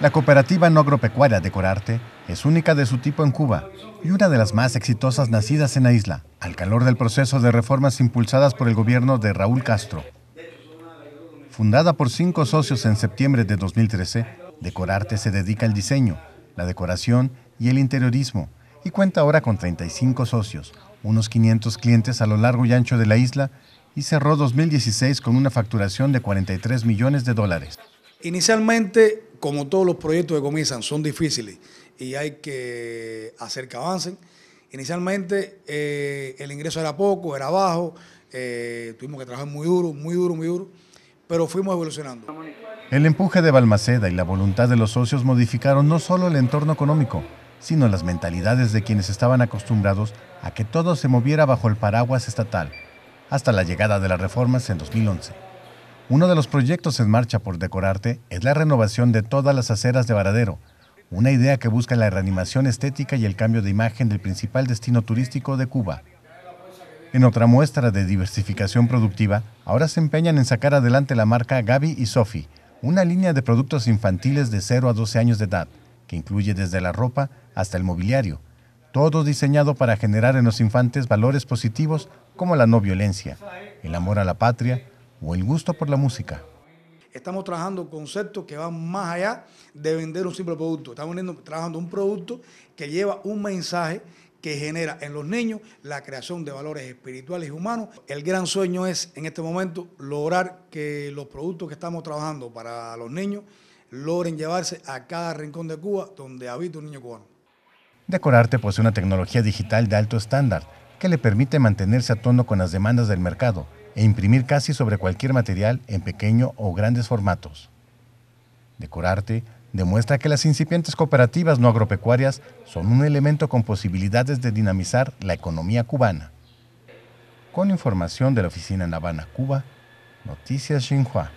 La cooperativa no agropecuaria Decorarte es única de su tipo en Cuba y una de las más exitosas nacidas en la isla, al calor del proceso de reformas impulsadas por el gobierno de Raúl Castro. Fundada por cinco socios en septiembre de 2013, Decorarte se dedica al diseño, la decoración y el interiorismo y cuenta ahora con 35 socios, unos 500 clientes a lo largo y ancho de la isla y cerró 2016 con una facturación de 43 millones de dólares. Inicialmente como todos los proyectos que comienzan, son difíciles y hay que hacer que avancen. Inicialmente eh, el ingreso era poco, era bajo, eh, tuvimos que trabajar muy duro, muy duro, muy duro, pero fuimos evolucionando. El empuje de Balmaceda y la voluntad de los socios modificaron no solo el entorno económico, sino las mentalidades de quienes estaban acostumbrados a que todo se moviera bajo el paraguas estatal, hasta la llegada de las reformas en 2011. Uno de los proyectos en marcha por Decorarte es la renovación de todas las aceras de Varadero, una idea que busca la reanimación estética y el cambio de imagen del principal destino turístico de Cuba. En otra muestra de diversificación productiva, ahora se empeñan en sacar adelante la marca Gaby y Sophie, una línea de productos infantiles de 0 a 12 años de edad, que incluye desde la ropa hasta el mobiliario, todo diseñado para generar en los infantes valores positivos como la no violencia, el amor a la patria, o el gusto por la música. Estamos trabajando conceptos que van más allá de vender un simple producto. Estamos trabajando un producto que lleva un mensaje que genera en los niños la creación de valores espirituales y humanos. El gran sueño es en este momento lograr que los productos que estamos trabajando para los niños logren llevarse a cada rincón de Cuba donde habita un niño cubano. Decorarte posee una tecnología digital de alto estándar que le permite mantenerse a tono con las demandas del mercado e imprimir casi sobre cualquier material en pequeño o grandes formatos. Decorarte demuestra que las incipientes cooperativas no agropecuarias son un elemento con posibilidades de dinamizar la economía cubana. Con información de la oficina Navana La Habana, Cuba, Noticias Xinhua.